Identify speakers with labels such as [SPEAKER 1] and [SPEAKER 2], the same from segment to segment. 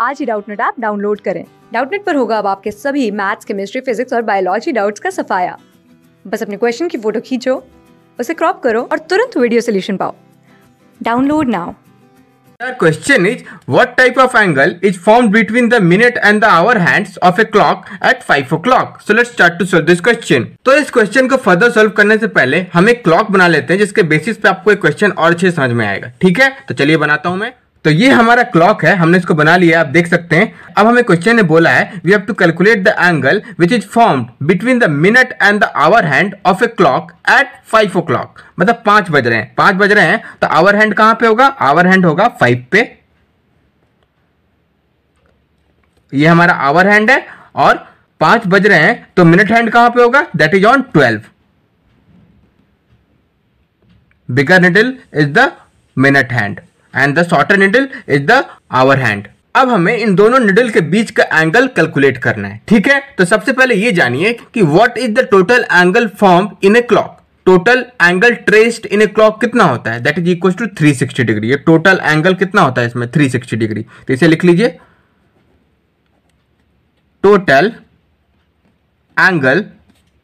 [SPEAKER 1] आज ही Doubtnet app download करें डाउटनेट पर होगा अब आपके सभी मैथ्स केमिस्ट्री फिजिक्स और बायोलॉजी डाउट्स का सफाया बस अपने क्वेश्चन की फोटो खींचो उसे क्रॉप करो और तुरंत वीडियो सोल्यूशन पाओ download now
[SPEAKER 2] The question is what type of angle is formed between the minute and the hour hands of a clock at 5 o'clock? So let's start to solve this question. तो इस question को further solve करने से पहले हम एक clock बना लेते हैं जिसके बेसिस पे आपको एक क्वेश्चन और अच्छे समझ में आएगा ठीक है तो चलिए बनाता हूं मैं तो ये हमारा क्लॉक है हमने इसको बना लिया आप देख सकते हैं अब हमें क्वेश्चन ने बोला है we have to calculate the angle which is formed between the minute and the hour hand of a clock at five o'clock मतलब पांच बज रहे हैं पांच बज रहे हैं तो आवर हैंड कहां पे होगा आवर हैंड होगा फाइव पे ये हमारा आवर हैंड है और पांच बज रहे हैं तो मिनट हैंड कहां पे होगा that is on twelve bigger needle is the minute hand and the shorter needle is the hour hand अब हमें इन दोनों निडल के बीच का एंगल कैलकुलेट करना है ठीक है तो सबसे पहले ये जानिए कि what is the total angle form in a clock total angle traced in a clock कितना होता है that is equal to 360 degree total angle कितना होता है इसमें 360 डिग्री तो इसे लिख लीजिए total angle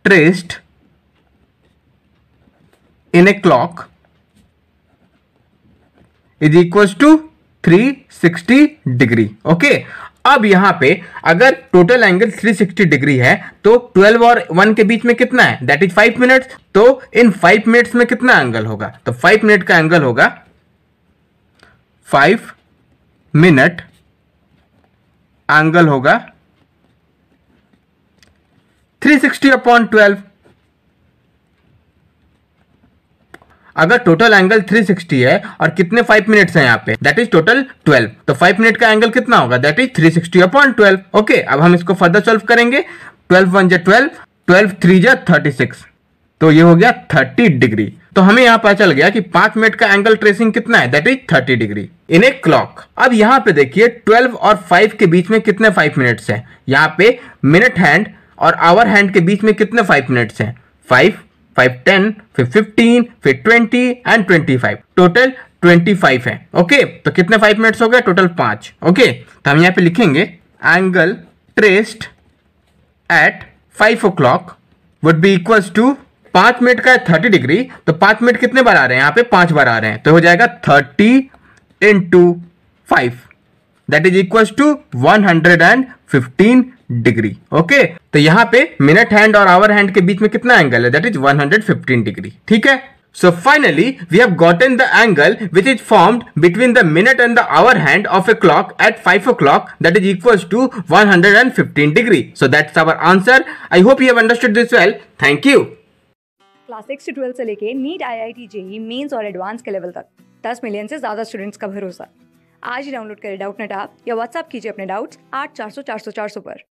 [SPEAKER 2] traced in a clock is equal to 360 degree okay अब यहां पे अगर टोटल एंगल 360 डिग्री है तो 12 और 1 के बीच में कितना है दैट इज 5 मिनट्स तो इन 5 मिनट्स में कितना एंगल होगा तो 5 मिनट का एंगल होगा 5 मिनट एंगल होगा 360 अपॉन ट्वेल्व अगर टोटल एंगल 360 है और कितने 5 मिनट्स हैं यहाँ पे दैट इज टोटल 12 तो 5 मिनट का एंगल कितना होगा that is 360 sixty upon twelve okay अब हम इसको फर्दर सॉल्व करेंगे 12 वन जे ट्वेल्व ट्वेल्व थ्री जे थर्टी तो ये हो गया 30 डिग्री तो हमें यहाँ पता चल गया कि 5 मिनट का एंगल ट्रेसिंग कितना है that is thirty degree in a clock अब यहाँ पे देखिए ट्वेल्व और फाइव के बीच में कितने फाइव मिनट्स हैं यहाँ पे मिनट हैंड और आवर हैंड के बीच में कितने फाइव मिनट्स हैं फाइव फाइव टेन फिर फिफ्टीन फिर twenty and twenty five total twenty five है ओके तो कितने फाइव मिनट्स हो गए टोटल पांच ओके तो हम यहाँ पे लिखेंगे angle traced at five o'clock would be equals to पांच मिनट का है थर्टी डिग्री तो पांच मिनट कितने बार आ रहे हैं यहाँ पे पांच बार आ रहे हैं तो हो जाएगा thirty into five that is equal to one hundred and fifteen degree okay तो यहाँ पे मिनट हैंड और आवर हैंड के बीच में कितना एंगल है दैट इज 115 डिग्री ठीक है so finally we have gotten the angle which is formed between the minute and the hour hand of a clock at five o'clock that is equal to 115 degree so that's our answer I hope you have understood this well thank you
[SPEAKER 1] class six twelfth से लेके NEET I I T JEE mains और advance के level तक दस million से ज्यादा students का भरोसा आज ही डाउनलोड करें डाउट नेट आप या व्हाट्सअप कीजिए अपने डाउट्स आठ चार सौ चार सौ चार सौ पर